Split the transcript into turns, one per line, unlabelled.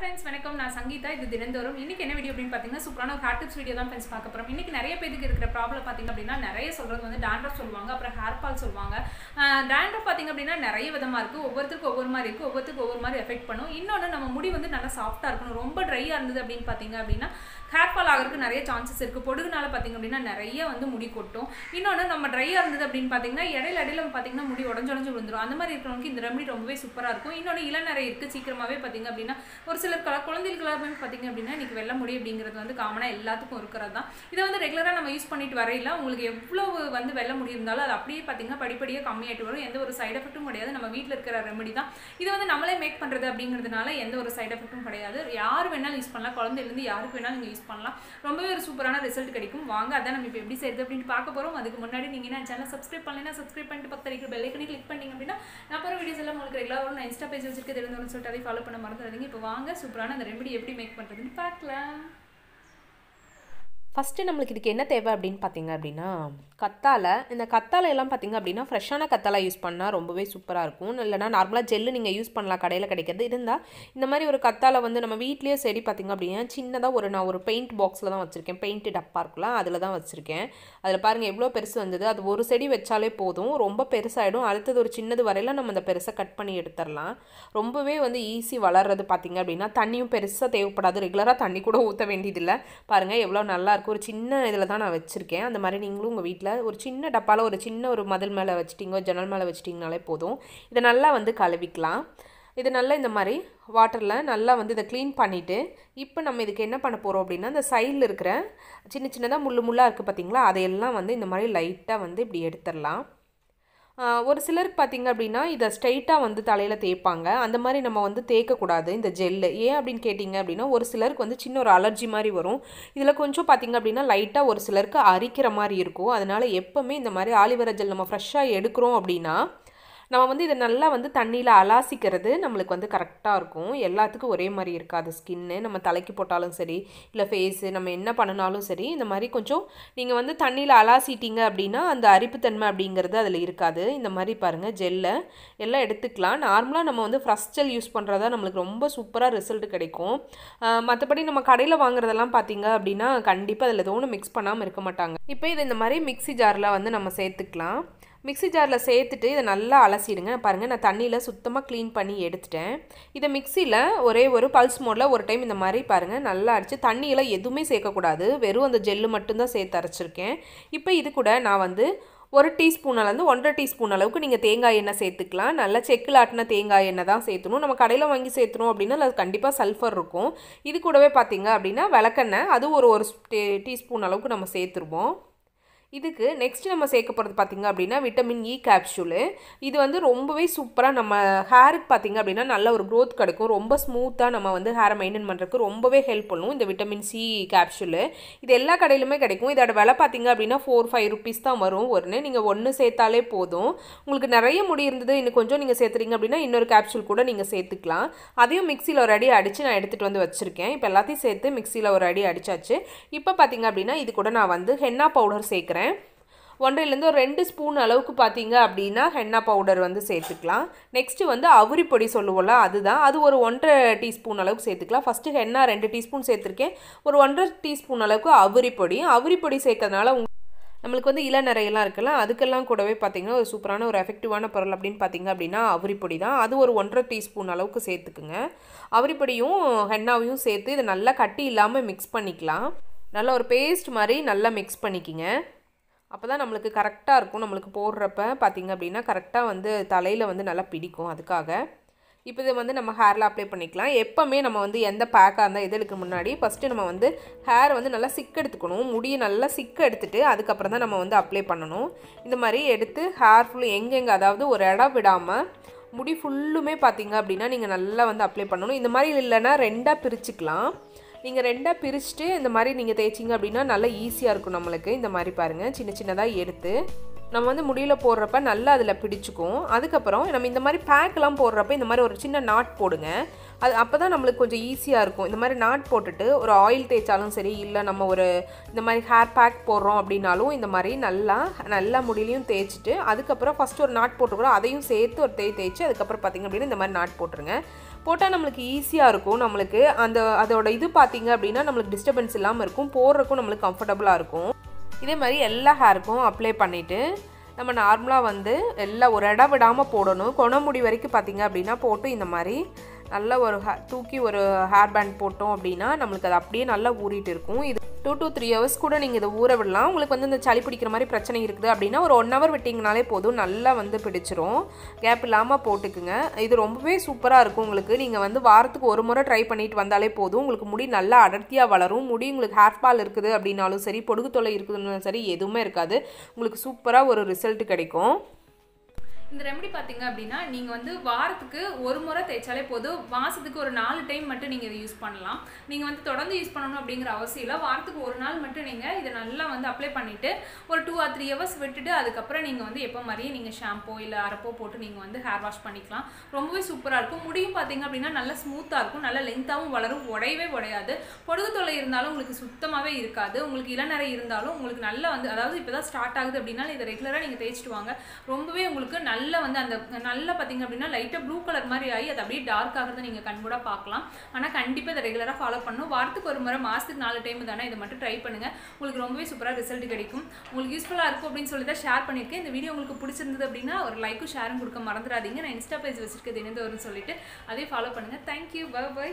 friends வணக்கம் நான் சங்கீதா இது தினந்தோறும் இன்றைக்கி என்ன வீடியோ அப்படின்னு பார்த்தீங்கன்னா சூப்பரான ஒரு ஹேர் டிப்ஸ் வீடியோ தான் ஃப்ரெண்ட்ஸ் பார்க்க போகிறோம் இன்றைக்கி நிறைய பேருக்கு இருக்கிற ப்ராப்ளம் பார்த்திங்க அப்படின்னா நிறைய சொல்கிறது வந்து டேண்ட்ரஃப் சொல்லுவாங்க அப்புறம் ஹேர் ஃபால் சொல்லுவாங்க டேண்ட்ரஃப் பார்த்திங்க அப்படின்னா நிறைய விதமாக இருக்குது ஒவ்வொருத்தருக்கும் ஒவ்வொரு மாதிரி இருக்குது ஒவ்வொருத்துக்கு ஒவ்வொரு மாதிரி எஃபெக்ட் பண்ணும் இன்னொன்று நம்ம முடி வந்து நல்லா சாஃப்ட்டாக இருக்கணும் ரொம்ப ட்ரையாக இருந்தது அப்படின்னு பார்த்தீங்க அப்படின்னா ஹேர் ஃபால் ஆகிறதுக்கு நிறைய சான்சஸ் இருக்குது பொடுகுனால பார்த்திங்க அப்படின்னா நிறைய வந்து முடி கொட்டும் இன்னொன்று நம்ம ட்ரையாக இருந்தது அப்படின்னு பார்த்தீங்கன்னா இடையில இடையில பார்த்திங்கன்னா முடி உடஞ்சு உடஞ்சு விழுந்துடும் அந்த மாதிரி இருக்கிறவங்களுக்கு இந்த ரெமடி ரொம்பவே சூப்பராக இருக்கும் இன்னொன்று இளநரை இருக்குது சீக்கிரமாகவே பார்த்திங்க அப்படின்னா ஒரு சில சில கல குழந்தைகளுக்கு பார்த்தீங்க அப்படின்னா இன்றைக்கி வெள்ள முடி அப்படிங்கிறது வந்து காமனாக எல்லாத்துக்கும் இருக்கிறது தான் இதை வந்து ரெகுலராக நம்ம யூஸ் பண்ணிட்டு வரையில உங்களுக்கு எவ்வளோ வந்து வெள்ள முடி இருந்தாலும் அது அப்படியே பார்த்தீங்கன்னா படிப்படியாக கம்மியாகிட்டு வரும் எந்த ஒரு சைட் எஃபெக்ட்டும் கிடையாது நம்ம வீட்டில் இருக்கிற ரெமெடி தான் இது வந்து நம்மளே மேக் பண்ணுறது அப்படிங்கிறதுனால எந்த ஒரு சைட் எஃபெக்ட்டும் கிடையாது யார் வேணாலும் யூஸ் பண்ணலாம் குழந்தைலேருந்து யாருக்கு வேணாலும் நீங்கள் யூஸ் பண்ணலாம் ரொம்பவே ஒரு சூப்பரான ரிசல்ட் கிடைக்கும் வாங்க அதான் நம்ம இப்போ எப்படி செய்யுது அப்படின்னு பார்க்க போகிறோம் அதுக்கு முன்னாடி நீங்கள் என்ன சேனல் சப்ஸ்கிரைப் பண்ணலைன்னா சப்ஸ்கிரைப் பண்ணிட்டு பக்கத்தில் இருக்கிற பெல்லைக்கனே கிளிக் பண்ணிங்க அப்படின்னா நான் போகிற வீடியோஸ் எல்லாம் உங்களுக்கு ரெகுலராக நான் இன்ஸ்டா பேஜ் வச்சிருக்க தெரிஞ்சவங்க சொல்லிட்டு அதை ஃபாலோ பண்ண மறந்துடாதீங்க இப்போ வாங்க சூப்பரான அந்த ரெமெடி எப்படி மேக் பண்ணுறதுன்னு பார்க்கலாம்
ஃபஸ்ட்டு நம்மளுக்கு இதுக்கு என்ன தேவை அப்படின்னு பார்த்தீங்க அப்படின்னா கத்தாழை இந்த கத்தாலை எல்லாம் பார்த்திங்க அப்படின்னா ஃப்ரெஷ்ஷான கத்தாழை யூஸ் பண்ணால் ரொம்பவே சூப்பராக இருக்கும் இல்லைனா நார்மலாக ஜெல்லு நீங்கள் யூஸ் பண்ணலாம் கடையில் கிடைக்கிறது இருந்தால் இந்த மாதிரி ஒரு கத்தாழை வந்து நம்ம வீட்லேயே சரி பார்த்திங்க அப்படின்னா சின்னதாக ஒரு நான் ஒரு பெயிண்ட் பாக்ஸில் தான் வச்சுருக்கேன் பெயிண்ட்டு டப்பா இருக்கலாம் அதில் தான் வச்சுருக்கேன் அதில் பாருங்கள் எவ்வளோ பெருசு வந்தது அது ஒரு செடி வச்சாலே போதும் ரொம்ப பெருசாகிடும் அடுத்தது ஒரு சின்னது வரையில் நம்ம அந்த பெருசாக கட் பண்ணி எடுத்துடலாம் ரொம்பவே வந்து ஈஸி வளர்றது பார்த்திங்க அப்படின்னா தண்ணியும் பெருசாக தேவைப்படாது ரெகுலராக தண்ணி கூட ஊற்ற வேண்டியதில்லை பாருங்கள் எவ்வளோ நல்லா எல்லாருக்கும் ஒரு சின்ன இதில் தான் நான் வச்சுருக்கேன் அந்த மாதிரி நீங்களும் உங்கள் வீட்டில் ஒரு சின்ன டப்பாவில் ஒரு சின்ன ஒரு மதில் மேலே வச்சிட்டிங்க ஜன்னல் மேலே வச்சிட்டிங்கனாலே போதும் இதை நல்லா வந்து கழுவிக்கலாம் இது நல்லா இந்த மாதிரி வாட்டரில் நல்லா வந்து இதை க்ளீன் பண்ணிவிட்டு இப்போ நம்ம இதுக்கு என்ன பண்ண போகிறோம் அப்படின்னா அந்த சைடில் இருக்கிற சின்ன சின்னதாக முள் முள்ளாக இருக்குது பார்த்திங்களா அதையெல்லாம் வந்து இந்த மாதிரி லைட்டாக வந்து இப்படி எடுத்துடலாம் ஒரு சிலருக்கு பார்த்திங்க அப்படின்னா இதை ஸ்ட்ரைட்டாக வந்து தலையில் தேய்ப்பாங்க அந்த மாதிரி நம்ம வந்து தேய்க்கக்கூடாது இந்த ஜெல்லு ஏன் அப்படின்னு கேட்டிங்க அப்படின்னா ஒரு சிலருக்கு வந்து சின்ன ஒரு அலர்ஜி மாதிரி வரும் இதில் கொஞ்சம் பார்த்திங்க அப்படின்னா லைட்டாக ஒரு சிலருக்கு அரிக்கிற மாதிரி இருக்கும் அதனால் எப்போவுமே இந்த மாதிரி ஆலிவரா ஜெல் நம்ம ஃப்ரெஷ்ஷாக எடுக்கிறோம் அப்படின்னா நம்ம வந்து இதை நல்லா வந்து தண்ணியில் அலாசிக்கிறது நம்மளுக்கு வந்து கரெக்டாக இருக்கும் எல்லாத்துக்கும் ஒரே மாதிரி இருக்காது ஸ்கின்னு நம்ம தலைக்கு போட்டாலும் சரி இல்லை ஃபேஸு நம்ம என்ன பண்ணினாலும் சரி இந்த மாதிரி கொஞ்சம் நீங்கள் வந்து தண்ணியில் அலாசிட்டீங்க அப்படின்னா அந்த அரிப்புத்தன்மை அப்படிங்கிறது அதில் இருக்காது இந்த மாதிரி பாருங்கள் ஜெல்லை எல்லாம் எடுத்துக்கலாம் நார்மலாக நம்ம வந்து ஃப்ரெஷ் ஜெல் யூஸ் பண்ணுறதா நம்மளுக்கு ரொம்ப சூப்பராக ரிசல்ட் கிடைக்கும் மற்றபடி நம்ம கடையில் வாங்குறதெல்லாம் பார்த்தீங்க அப்படின்னா கண்டிப்பாக அதில் எதுவும் மிக்ஸ் பண்ணாமல் இருக்க மாட்டாங்க இப்போ இது இந்த மாதிரி மிக்ஸி ஜாரில் வந்து நம்ம சேர்த்துக்கலாம் மிக்சி ஜாரில் சேர்த்துட்டு இதை நல்லா அலசிடுங்க பாருங்கள் நான் தண்ணியில் சுத்தமாக க்ளீன் பண்ணி எடுத்துட்டேன் இதை மிக்சியில் ஒரே ஒரு பல்ஸ் மோடில் ஒரு டைம் இந்த மாதிரி பாருங்கள் நல்லா அடித்து தண்ணியில் எதுவுமே சேர்க்கக்கூடாது வெறும் அந்த ஜெல்லு மட்டும்தான் சேர்த்து அரைச்சிருக்கேன் இப்போ இது கூட நான் வந்து ஒரு டீஸ்பூன்லேருந்து ஒன்றரை டீஸ்பூன் அளவுக்கு நீங்கள் தேங்காய் எண்ணெய் சேர்த்துக்கலாம் நல்லா செக்கில் ஆட்டின தேங்காய் எண்ணெய் தான் சேர்த்துணும் நம்ம கடையில் வாங்கி சேர்த்துணும் அப்படின்னா அது கண்டிப்பாக சல்ஃபர் இருக்கும் இது கூடவே பார்த்திங்க அப்படின்னா விளக்கெண்ணெய் அது ஒரு ஒரு டீஸ்பூன் அளவுக்கு நம்ம சேர்த்துருவோம் இதுக்கு நெக்ஸ்ட் நம்ம சேர்க்க போகிறது பார்த்திங்க அப்படின்னா விட்டமின் இ கேப்சூலு இது வந்து ரொம்பவே சூப்பராக நம்ம ஹேருக்கு பார்த்திங்க அப்படின்னா நல்ல ஒரு க்ரோத் கிடைக்கும் ரொம்ப ஸ்மூத்தாக நம்ம வந்து ஹேரை மெயின்டைன் பண்ணுறதுக்கு ரொம்பவே ஹெல்ப் பண்ணும் இந்த விட்டமின் சி கேப்சூலு இது எல்லா கடையிலுமே கிடைக்கும் இதோட விலை பார்த்திங்க அப்படின்னா ஃபோர் ஃபைவ் ருபீஸ் தான் வரும் ஒன்று நீங்கள் ஒன்று சேர்த்தாலே போதும் உங்களுக்கு நிறைய முடி இருந்தது இன்னும் கொஞ்சம் நீங்கள் சேர்த்துறீங்க அப்படின்னா இன்னொரு கேப்சூல் கூட நீங்கள் சேர்த்துக்கலாம் அதையும் மிக்சியில் ஒரு அடி அடித்து நான் எடுத்துகிட்டு வந்து வச்சுருக்கேன் இப்போ எல்லாத்தையும் சேர்த்து மிக்சியில் ஒரு அடி அடித்தாச்சு இப்போ பார்த்திங்க அப்படின்னா இது கூட நான் வந்து ஹென்னா பவுடர் சேர்க்குறேன் சேர்த்துக்கிறேன் ஒன்றையிலேருந்து ஒரு ரெண்டு ஸ்பூன் அளவுக்கு பார்த்தீங்க அப்படின்னா ஹென்னா பவுடர் வந்து சேர்த்துக்கலாம் நெக்ஸ்ட்டு வந்து அவுரி பொடி சொல்லுவோம்ல அதுதான் அது ஒரு ஒன்றரை டீஸ்பூன் அளவுக்கு சேர்த்துக்கலாம் ஃபஸ்ட்டு ஹென்னா ரெண்டு டீஸ்பூன் சேர்த்துருக்கேன் ஒரு ஒன்றரை டீஸ்பூன் அளவுக்கு அவுரி பொடி அவுரி பொடி சேர்க்கறதுனால உங்கள் நம்மளுக்கு வந்து இளநறையெல்லாம் இருக்குல்ல அதுக்கெல்லாம் கூடவே பார்த்திங்கன்னா ஒரு சூப்பரான ஒரு எஃபெக்டிவான பொருள் அப்படின்னு பார்த்திங்க அப்படின்னா அவரிப்பொடி தான் அது ஒரு ஒன்றரை டீஸ்பூன் அளவுக்கு சேர்த்துக்குங்க அவரிப்பொடியும் ஹென்னாவையும் சேர்த்து இதை நல்லா கட்டி இல்லாமல் மிக்ஸ் பண்ணிக்கலாம் நல்லா ஒரு பேஸ்ட் மாதிரி நல்லா மிக்ஸ் பண்ணிக்கிங்க அப்போ தான் நம்மளுக்கு கரெக்டாக இருக்கும் நம்மளுக்கு போடுறப்ப பார்த்திங்க அப்படின்னா கரெக்டாக வந்து தலையில் வந்து நல்லா பிடிக்கும் அதுக்காக இப்போ இதை வந்து நம்ம ஹேரில் அப்ளை பண்ணிக்கலாம் எப்போவுமே நம்ம வந்து எந்த பேக்காக இருந்தால் எடுக்க முன்னாடி ஃபஸ்ட்டு நம்ம வந்து ஹேர் வந்து நல்லா சிக்க எடுத்துக்கணும் முடியை நல்லா சிக்க எடுத்துகிட்டு அதுக்கப்புறம் தான் நம்ம வந்து அப்ளை பண்ணணும் இந்த மாதிரி எடுத்து ஹேர் ஃபுல் எங்கெங்கே அதாவது ஒரு இடம் விடாமல் முடி ஃபுல்லுமே பார்த்திங்க அப்படின்னா நீங்கள் நல்லா வந்து அப்ளை பண்ணணும் இந்த மாதிரி இல்லைன்னா ரெண்டாக பிரிச்சுக்கலாம் நீங்கள் ரெண்டாக பிரிச்சுட்டு இந்த மாதிரி நீங்கள் தேய்ச்சிங்க அப்படின்னா நல்லா ஈஸியாக இருக்கும் நம்மளுக்கு இந்த மாதிரி பாருங்கள் சின்ன சின்னதாக எடுத்து நம்ம வந்து முடியில் போடுறப்ப நல்லா அதில் பிடிச்சிக்கும் அதுக்கப்புறம் நம்ம இந்த மாதிரி பேக்கெலாம் போடுறப்ப இந்த மாதிரி ஒரு சின்ன நாட் போடுங்க அது அப்போ தான் நம்மளுக்கு கொஞ்சம் ஈஸியாக இருக்கும் இந்த மாதிரி நாட் போட்டுட்டு ஒரு ஆயில் தேய்ச்சாலும் சரி இல்லை நம்ம ஒரு இந்த மாதிரி ஹேர் பேக் போடுறோம் அப்படின்னாலும் இந்த மாதிரி நல்லா நல்லா முடியிலையும் தேய்ச்சிட்டு அதுக்கப்புறம் ஃபஸ்ட்டு ஒரு நாட் போட்டுருக்கிறோம் அதையும் சேர்த்து ஒரு தேய் தேய்ச்சி அதுக்கப்புறம் பார்த்திங்க அப்படின்னா இந்த மாதிரி நாட் போட்டுருங்க போட்டால் நம்மளுக்கு ஈஸியாக இருக்கும் நம்மளுக்கு அந்த அதோட இது பார்த்திங்க அப்படின்னா நம்மளுக்கு டிஸ்டர்பன்ஸ் இல்லாமல் இருக்கும் போடுறக்கும் நம்மளுக்கு கம்ஃபர்டபுளாக இருக்கும் இதே மாதிரி எல்லா ஹேருக்கும் அப்ளை பண்ணிவிட்டு நம்ம நார்மலாக வந்து எல்லாம் ஒரு இடம் விடாமல் போடணும் கொணமுடி வரைக்கும் பார்த்திங்க அப்படின்னா போட்டு இந்த மாதிரி நல்ல ஒரு தூக்கி ஒரு ஹேர் பேண்ட் போட்டோம் அப்படின்னா நம்மளுக்கு அது அப்படியே நல்லா ஊறிட்டு இருக்கும் இது டூ டூ த்ரீ ஹவர்ஸ் கூட நீங்கள் இதை ஊற விடலாம் உங்களுக்கு வந்து இந்த சளி பிடிக்கிற மாதிரி பிரச்சனை இருக்குது அப்படின்னா ஒரு ஒன் ஹவர் விட்டிங்கனாலே போதும் நல்லா வந்து பிடிச்சிரும் கேப் இல்லாமல் போட்டுக்குங்க இது ரொம்பவே சூப்பராக இருக்கும் உங்களுக்கு நீங்கள் வந்து வாரத்துக்கு ஒரு முறை ட்ரை பண்ணிட்டு வந்தாலே போதும் உங்களுக்கு முடி நல்லா அடர்த்தியாக வளரும் முடி உங்களுக்கு ஹேர் ஃபால் இருக்குது அப்படின்னாலும் சரி பொடுகு தொலை இருக்குதுன்னு சரி எதுவுமே இருக்காது உங்களுக்கு சூப்பராக ஒரு ரிசல்ட் கிடைக்கும்
இந்த ரெமடி பார்த்தீங்க அப்படின்னா நீங்கள் வந்து வாரத்துக்கு ஒரு முறை தேய்ச்சாலே போதும் மாதத்துக்கு ஒரு நாலு டைம் மட்டும் நீங்கள் இதை யூஸ் பண்ணலாம் நீங்கள் வந்து தொடர்ந்து யூஸ் பண்ணணும் அப்படிங்கிற அவசியம் இல்லை வாரத்துக்கு ஒரு நாள் மட்டும் நீங்கள் இதை நல்லா வந்து அப்ளை பண்ணிவிட்டு ஒரு டூ ஆர் த்ரீ ஹவர்ஸ் விட்டுட்டு அதுக்கப்புறம் நீங்கள் வந்து எப்போ மாதிரியே நீங்கள் ஷாம்போ இல்லை அரப்போ போட்டு நீங்கள் வந்து ஹேர் வாஷ் பண்ணிக்கலாம் ரொம்பவே சூப்பராக இருக்கும் முடியும் பார்த்தீங்க அப்படின்னா நல்லா ஸ்மூத்தாக இருக்கும் நல்லா லென்த்தாகவும் வளரும் உடையவே உடையாது பொடுகு தொலை இருந்தாலும் உங்களுக்கு சுத்தமாகவே இருக்காது உங்களுக்கு இளநறை இருந்தாலும் உங்களுக்கு நல்லா வந்து அதாவது இப்போ தான் ஸ்டார்ட் ஆகுது அப்படின்னாலும் இதை ரெகுலராக நீங்கள் தேய்ச்சிட்டு வாங்க ரொம்பவே உங்களுக்கு நல்ல நல்ல வந்து அந்த நல்லா பார்த்தீங்க அப்படின்னா லைட்டாக ப்ளூ கலர் மாதிரி ஆகி அது அப்படியே டார்க் ஆகிறத நீங்கள் கண்கூட பார்க்கலாம் ஆனால் கண்டிப்பாக இதை ரெகுலராக ஃபாலோ பண்ணும் வாரத்துக்கு ஒரு முறை மாதத்துக்கு நாலு டைம் தானே இதை மட்டும் ட்ரை பண்ணுங்கள் உங்களுக்கு ரொம்பவே சூப்பராக ரிசல்ட் கிடைக்கும் உங்களுக்கு யூஸ்ஃபுல்லாக இருக்கும் அப்படின்னு சொல்லி தான் ஷேர் பண்ணியிருக்கேன் இந்த வீடியோ உங்களுக்கு பிடிச்சிருந்தது அப்படின்னா ஒரு லைக்கும் ஷேரும் கொடுக்க மறந்துடாதீங்க நான் இன்ஸ்டா பேஜ் வச்சிருக்கிறது என்னது வரும்னு சொல்லிட்டு அதே ஃபாலோ பண்ணுங்கள் தேங்க்யூ பை பை